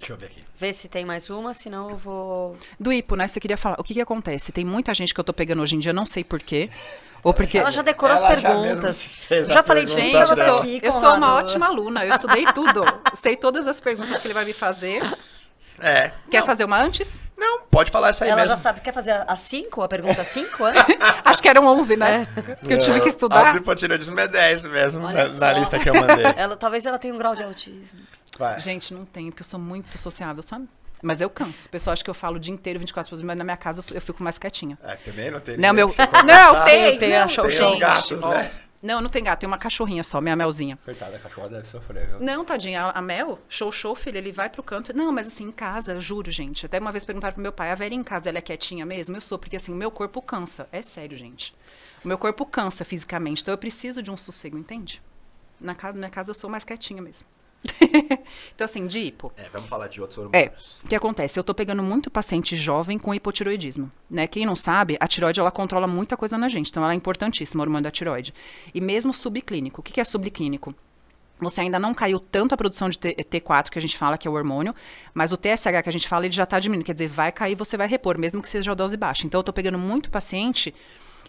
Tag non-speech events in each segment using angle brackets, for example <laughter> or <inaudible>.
Deixa eu ver aqui. Vê se tem mais uma, senão eu vou. Do hipo, né? Você queria falar. O que, que acontece? Tem muita gente que eu tô pegando hoje em dia, não sei porquê. Ou porque. Ela já decorou as perguntas. Já, já falei, pergunta gente, eu né? sou, eu sou uma ótima aluna, eu estudei tudo. <laughs> sei todas as perguntas que ele vai me fazer. É. Quer não. fazer uma antes? Não, pode falar essa aí Ela mesmo. já sabe, quer fazer a 5, a pergunta 5 <laughs> antes? Acho que eram 11, né? Porque é. eu tive que estudar. A Bipa é 10 mesmo na, na, lista que eu mandei. <laughs> Ela, talvez ela tenha um grau de autismo. Vai. Gente, não tem, porque eu sou muito sociável, sabe? Mas eu canso. O pessoal acha que eu falo o dia inteiro, 24 horas, mas na minha casa eu, fico mais quietinha. É, também não tem Não, meu... não, tem, tem, não, tem tem gente, os gatos, né? Não, não tem gato, tem uma cachorrinha só, minha Melzinha. Coitada, a cachorra deve sofrer, viu? Não, tadinha, a, a Mel, show, show, filho, ele vai pro canto. Não, mas assim, em casa, juro, gente. Até uma vez perguntaram pro meu pai, a velha em casa, ela é quietinha mesmo? Eu sou, porque assim, o meu corpo cansa. É sério, gente. O meu corpo cansa fisicamente, então eu preciso de um sossego, entende? Na casa, na minha casa eu sou mais quietinha mesmo. <laughs> então, assim, de hipo. É, vamos falar de outros é, hormônios. É, o que acontece? Eu tô pegando muito paciente jovem com hipotiroidismo, né? Quem não sabe, a tiroide, ela controla muita coisa na gente, então ela é importantíssima, o hormônio da tiroide. E mesmo subclínico. O que, que é subclínico? Você ainda não caiu tanto a produção de T4 que a gente fala, que é o hormônio, mas o TSH que a gente fala, ele já tá diminuindo. Quer dizer, vai cair, você vai repor, mesmo que seja a dose baixa. Então, eu tô pegando muito paciente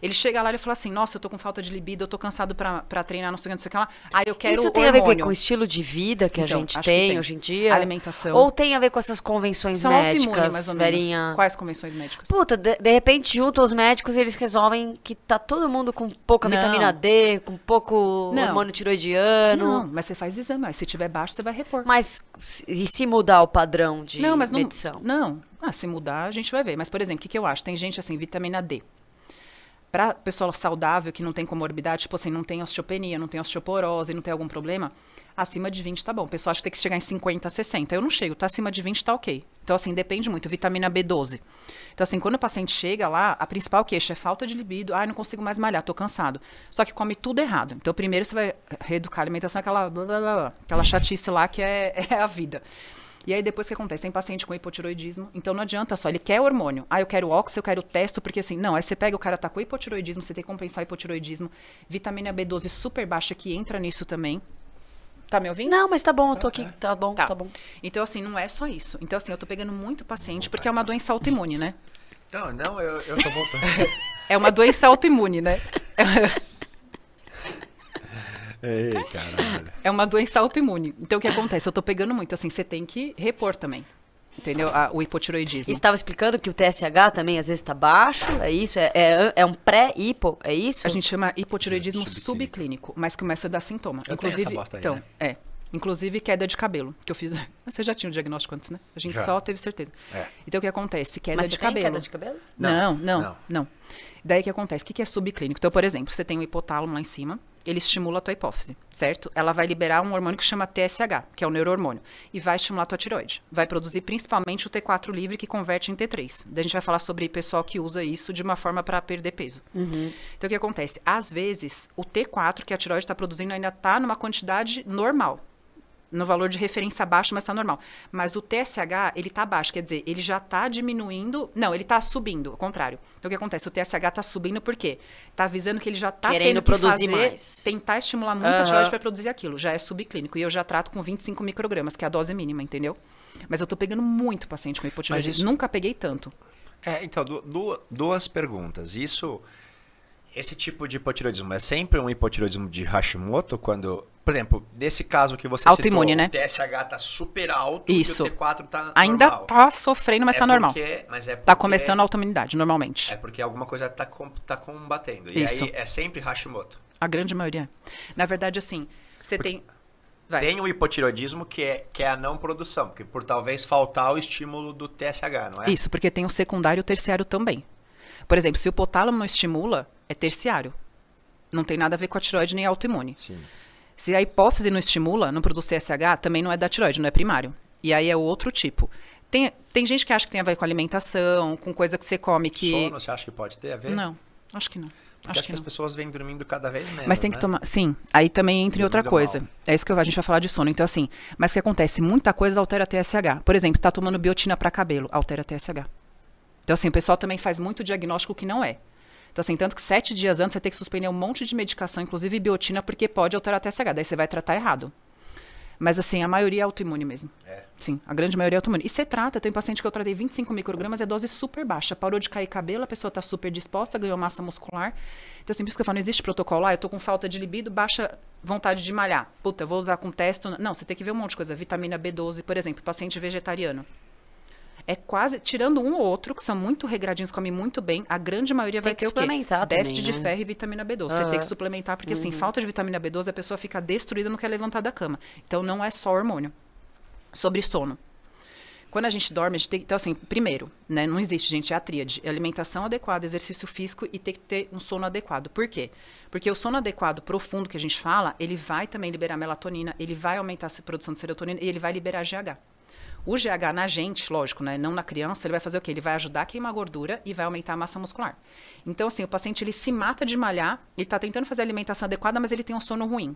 ele chega lá e fala assim: Nossa, eu tô com falta de libido, eu tô cansado pra, pra treinar, não sei o que, não sei o que lá. Aí eu quero. Isso tem hormônio. a ver com o estilo de vida que então, a gente tem, tem, hoje em dia? Alimentação. Ou tem a ver com essas convenções São médicas? mais ou menos. Verinha. Quais convenções médicas? Puta, de, de repente juntam os médicos e eles resolvem que tá todo mundo com pouca não. vitamina D, com pouco não. hormônio tiroidiano. Não, mas você faz exame. Mas se tiver baixo, você vai repor. Mas e se mudar o padrão de não, mas medição? Não, não. Ah, se mudar, a gente vai ver. Mas, por exemplo, o que, que eu acho? Tem gente assim, vitamina D para pessoa saudável que não tem comorbidade, tipo assim, não tem osteopenia, não tem osteoporose, não tem algum problema, acima de 20 tá bom. O pessoal acha que tem que chegar em 50, 60. Eu não chego, tá acima de 20 tá ok. Então, assim, depende muito. Vitamina B12. Então, assim, quando o paciente chega lá, a principal queixa é falta de libido. Ai, ah, não consigo mais malhar, tô cansado. Só que come tudo errado. Então, primeiro você vai reeducar a alimentação, aquela, blá, blá, blá, aquela chatice lá que é, <laughs> é a vida. E aí depois o que acontece? Tem paciente com hipotiroidismo, então não adianta só, ele quer hormônio. Ah, eu quero óxido, eu quero testo, porque assim, não, aí é você pega o cara tá com hipotiroidismo, você tem que compensar hipotiroidismo, vitamina B12 super baixa que entra nisso também. Tá me ouvindo? Não, mas tá bom, eu tô tá, aqui, tá. tá bom, tá, tá bom. Então assim, não é só isso. Então assim, eu tô pegando muito paciente porque é uma doença autoimune, né? Não, não, eu, eu tô voltando. <laughs> é uma doença autoimune, né? <laughs> Ei, caralho. É uma doença autoimune. Então o que acontece? Eu tô pegando muito, assim, você tem que repor também. Entendeu? A, o hipotiroidismo. Estava explicando que o TSH também às vezes está baixo, é isso? É, é, é um pré-hipo, é isso? A gente chama hipotiroidismo subclínico, subclínico mas começa a dar sintoma. Eu Inclusive, essa bosta aí, então, né? é. Inclusive queda de cabelo, que eu fiz. <laughs> Você já tinha o diagnóstico antes, né? A gente já. só teve certeza. É. Então o que acontece? Queda Mas você de tem cabelo. queda de cabelo? Não, não, não. não. Daí o que acontece? O que, que é subclínico? Então, por exemplo, você tem o hipotálamo lá em cima, ele estimula a tua hipófise, certo? Ela vai liberar um hormônio que chama TSH, que é o neurohormônio, e vai estimular a tua tiroide. Vai produzir principalmente o T4 livre que converte em T3. Daí a gente vai falar sobre pessoal que usa isso de uma forma para perder peso. Uhum. Então o que acontece? Às vezes, o T4 que a tiroide está produzindo ainda está numa quantidade normal no valor de referência baixo, mas está normal. Mas o TSH, ele está baixo, quer dizer, ele já está diminuindo. Não, ele está subindo, ao contrário. Então, o que acontece? O TSH está subindo por quê? Está avisando que ele já está tendo que produzir fazer, mais. tentar estimular muito uhum. a tireoide para produzir aquilo. Já é subclínico. E eu já trato com 25 microgramas, que é a dose mínima, entendeu? Mas eu estou pegando muito paciente com hipotireoidismo. Isso... Nunca peguei tanto. É, então, duas perguntas. Isso esse tipo de hipotiroidismo é sempre um hipotiroidismo de Hashimoto, quando, por exemplo, nesse caso que você Autoimune, citou, né? o TSH tá super alto Isso. e o T4 tá Ainda normal. tá sofrendo, mas é tá normal. está mas é tá porque, tá começando a autoimunidade, normalmente. É porque alguma coisa tá, com, tá combatendo. E Isso. aí é sempre Hashimoto. A grande maioria. Na verdade, assim, você porque... tem... Vai. Tem o hipotiroidismo que é, que é a não produção, porque por talvez faltar o estímulo do TSH, não é? Isso, porque tem o secundário e o terciário também. Por exemplo, se o potálamo não estimula, é terciário. Não tem nada a ver com a tiroide nem autoimune. Se a hipófise não estimula, não produz TSH, também não é da tiroide, não é primário. E aí é outro tipo. Tem, tem gente que acha que tem a ver com alimentação, com coisa que você come que. Sono, você acha que pode ter a ver? Não, acho que não. Porque acho, que, que as pessoas vêm dormindo cada vez menos. Mas tem que né? tomar. Sim, aí também entra em outra coisa. Mal. É isso que a gente vai falar de sono. Então, assim, mas o que acontece? Muita coisa altera a TSH. Por exemplo, tá tomando biotina para cabelo, altera a TSH. Então, assim, o pessoal também faz muito diagnóstico que não é. Então, assim, tanto que sete dias antes você tem que suspender um monte de medicação, inclusive biotina, porque pode alterar a TSH. Daí você vai tratar errado. Mas, assim, a maioria é autoimune mesmo. É. Sim, a grande maioria é autoimune. E você trata, eu tenho paciente que eu tratei 25 microgramas, é dose super baixa. Parou de cair cabelo, a pessoa está super disposta, ganhou massa muscular. Então, assim, por isso que eu falo, não existe protocolo lá, ah, eu tô com falta de libido, baixa vontade de malhar. Puta, vou usar com testo. Não, você tem que ver um monte de coisa. Vitamina B12, por exemplo, paciente vegetariano. É quase, tirando um ou outro, que são muito regradinhos, comem muito bem, a grande maioria tem vai ter o quê? Também, Déficit né? de ferro e vitamina B12. Você tem que ah. suplementar, porque assim, uhum. assim, falta de vitamina B12, a pessoa fica destruída, não quer levantar da cama. Então não é só hormônio. Sobre sono. Quando a gente dorme, a gente tem, então assim, primeiro, né, não existe, gente, é a tríade, é alimentação adequada, exercício físico e tem que ter um sono adequado. Por quê? Porque o sono adequado profundo que a gente fala, ele vai também liberar melatonina, ele vai aumentar a produção de serotonina e ele vai liberar GH. O GH na gente, lógico, né, não na criança, ele vai fazer o quê? Ele vai ajudar a queimar gordura e vai aumentar a massa muscular. Então, assim, o paciente ele se mata de malhar, ele está tentando fazer a alimentação adequada, mas ele tem um sono ruim.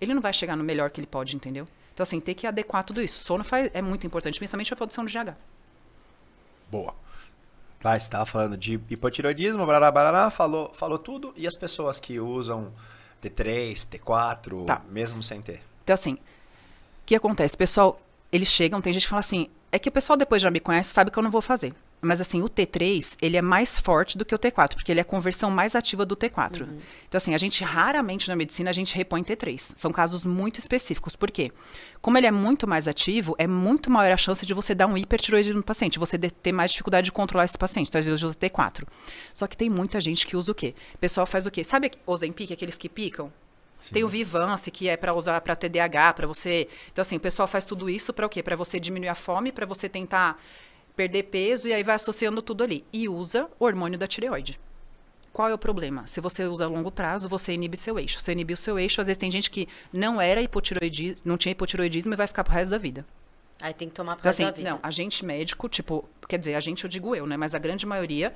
Ele não vai chegar no melhor que ele pode, entendeu? Então, assim, tem que adequar tudo isso. Sono faz, é muito importante, principalmente a produção do GH. Boa. Lá tá, estava falando de hipotiroidismo, barará, barará, falou, falou tudo. E as pessoas que usam T3, T4, tá. mesmo sem ter? Então, assim, o que acontece? Pessoal, eles chegam, tem gente que fala assim, é que o pessoal depois já me conhece, sabe que eu não vou fazer. Mas assim, o T3, ele é mais forte do que o T4, porque ele é a conversão mais ativa do T4. Uhum. Então assim, a gente raramente na medicina a gente repõe T3. São casos muito específicos. Por quê? Como ele é muito mais ativo, é muito maior a chance de você dar um hipertiroidismo no paciente, você ter mais dificuldade de controlar esse paciente. Então às vezes usa T4. Só que tem muita gente que usa o quê? O pessoal faz o quê? Sabe Ozempic, aqueles que picam? Sim. Tem o Vivance, que é para usar para TDAH, para você. Então, assim, o pessoal faz tudo isso para o quê? Para você diminuir a fome, para você tentar perder peso, e aí vai associando tudo ali. E usa o hormônio da tireoide. Qual é o problema? Se você usa a longo prazo, você inibe seu eixo. Você inibe o seu eixo, às vezes tem gente que não era hipotireoidismo não tinha hipotireoidismo e vai ficar pro resto da vida. Aí tem que tomar pro então, resto assim, da vida. Não, gente médico, tipo, quer dizer, a gente eu digo eu, né? Mas a grande maioria,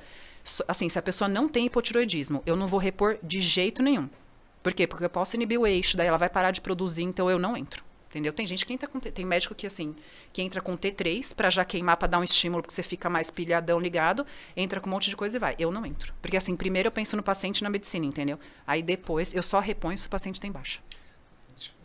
assim, se a pessoa não tem hipotireoidismo, eu não vou repor de jeito nenhum. Por quê? Porque eu posso inibir o eixo, daí ela vai parar de produzir, então eu não entro. Entendeu? Tem gente que entra com. Tem médico que, assim, que entra com T3 para já queimar, para dar um estímulo, porque você fica mais pilhadão ligado, entra com um monte de coisa e vai. Eu não entro. Porque, assim, primeiro eu penso no paciente na medicina, entendeu? Aí depois eu só reponho se o paciente tem baixa.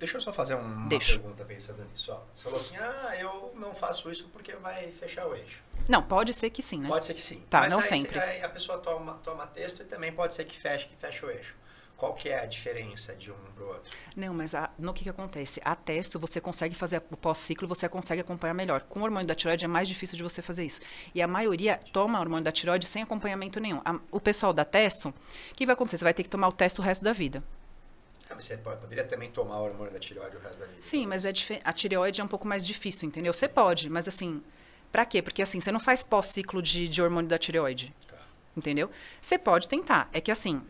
Deixa eu só fazer uma Deixa. pergunta pensando nisso. Ó. Você falou assim, ah, eu não faço isso porque vai fechar o eixo. Não, pode ser que sim, né? Pode ser que sim. Tá, Mas não aí, sempre. Aí a pessoa toma, toma texto e também pode ser que feche, que feche o eixo. Qual que é a diferença de um para o outro? Não, mas a, no que, que acontece? A testo você consegue fazer o pós-ciclo, você consegue acompanhar melhor. Com o hormônio da tireoide é mais difícil de você fazer isso. E a maioria toma hormônio da tireoide sem acompanhamento nenhum. A, o pessoal da testo, o que vai acontecer? Você vai ter que tomar o teste o resto da vida. Ah, mas você pode, poderia também tomar o hormônio da tireoide o resto da vida. Sim, talvez. mas é a tireoide é um pouco mais difícil, entendeu? Você pode, mas assim, para quê? Porque assim, você não faz pós-ciclo de, de hormônio da tireoide. Tá. Entendeu? Você pode tentar. É que assim,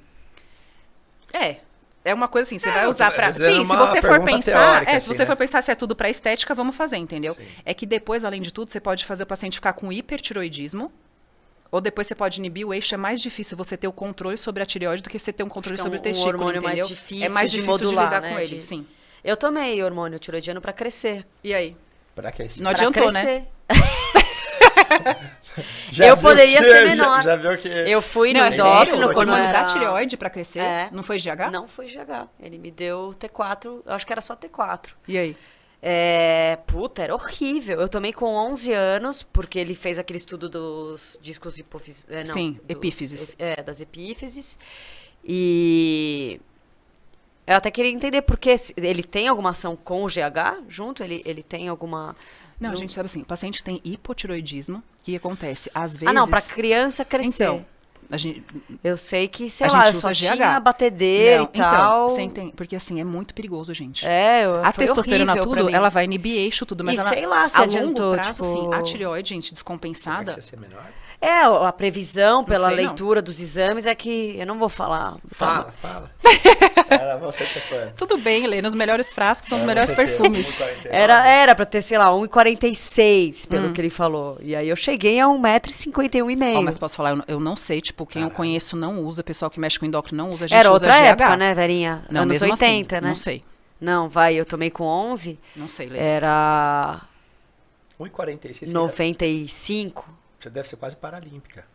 é. É uma coisa assim, você é, vai usar para Sim, se você for pensar, teórica, é, se assim, você né? for pensar se é tudo para estética, vamos fazer, entendeu? Sim. É que depois, além de tudo, você pode fazer o paciente ficar com hipertiroidismo, ou depois você pode inibir o eixo. É mais difícil você ter o controle sobre a tireoide do que você ter um controle então, sobre o testículo, entendeu? É mais difícil é mais difícil de, modular, né, de lidar né, com ele, sim. Eu tomei hormônio tiroidiano para crescer. E aí? Pra crescer. Não adiantou, né? crescer. né? <laughs> eu poderia que, ser menor. Já, já que... Eu fui não, no endócrino quando hormônio era... da tireoide para crescer. É, não foi GH? Não foi GH. Ele me deu T4, eu acho que era só T4. E aí? É, puta, era horrível. Eu tomei com 11 anos, porque ele fez aquele estudo dos discos hipófises. É, Sim, dos, epífises. É, das epífises. E eu até queria entender porque ele tem alguma ação com o GH junto? Ele, ele tem alguma. Não, não, gente, sabe assim, o paciente tem hipotiroidismo, que acontece às vezes... Ah, não, para criança crescer. Então, a gente, eu sei que, sei a lá, gente usa só GH. tinha batedeira não, e então, tal. Então, entende, porque assim, é muito perigoso, gente. É, eu, A testosterona, tudo, ela vai inibir eixo, tudo, mas e ela, sei lá, se a adiantou, longo prazo, tipo... assim, a tireoide, gente, descompensada... Vai ser é menor? É, a previsão pela sei, leitura não. dos exames é que. Eu não vou falar. Fala, fala. <laughs> era você que foi. Tudo bem, Lê. Nos melhores frascos são era os melhores perfumes. Era, era pra ter, sei lá, 1,46, pelo hum. que ele falou. E aí eu cheguei a 1,51m. Oh, mas posso falar, eu, eu não sei, tipo, quem Caramba. eu conheço não usa, pessoal que mexe com endócrino não usa, a gente Era outra GH. época, né, velhinha? Não, Anos 80, assim, né? Não sei. Não, vai, eu tomei com 11. Não sei, Lê. Era. 1,46. 95. Era. Você deve ser quase paralímpica.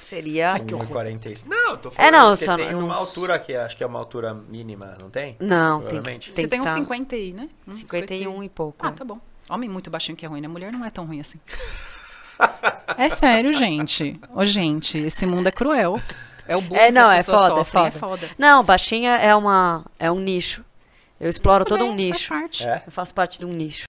Seria. 1,46. Não, tô é, falando. É, não, você só tem é uma altura que acho que é uma altura mínima, não tem? Não, tem, tem. Você tem uns tá um 50 aí, né? Um 51 e pouco. Ah, é. tá bom. Homem muito baixinho que é ruim, né? Mulher não é tão ruim assim. é sério, gente. Ô, oh, gente, esse mundo é cruel. É o bullying é, não, que as é foda, sofrem, é foda, é foda. Não, baixinha é uma é um nicho. Eu exploro Tudo todo bem, um nicho. Faz parte. É? Eu faço parte de um nicho.